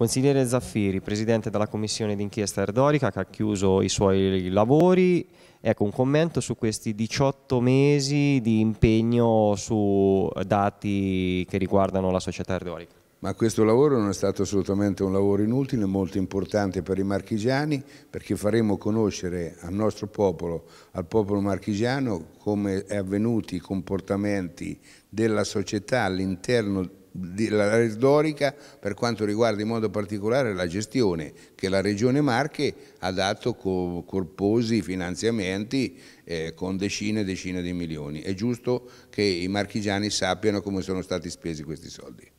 Consigliere Zaffiri, presidente della commissione d'inchiesta Erdorica che ha chiuso i suoi lavori, ecco un commento su questi 18 mesi di impegno su dati che riguardano la società Erdorica. Ma questo lavoro non è stato assolutamente un lavoro inutile, molto importante per i marchigiani perché faremo conoscere al nostro popolo, al popolo marchigiano, come è avvenuti i comportamenti della società all'interno la retorica per quanto riguarda in modo particolare la gestione che la Regione Marche ha dato con corposi finanziamenti eh, con decine e decine di milioni. È giusto che i marchigiani sappiano come sono stati spesi questi soldi.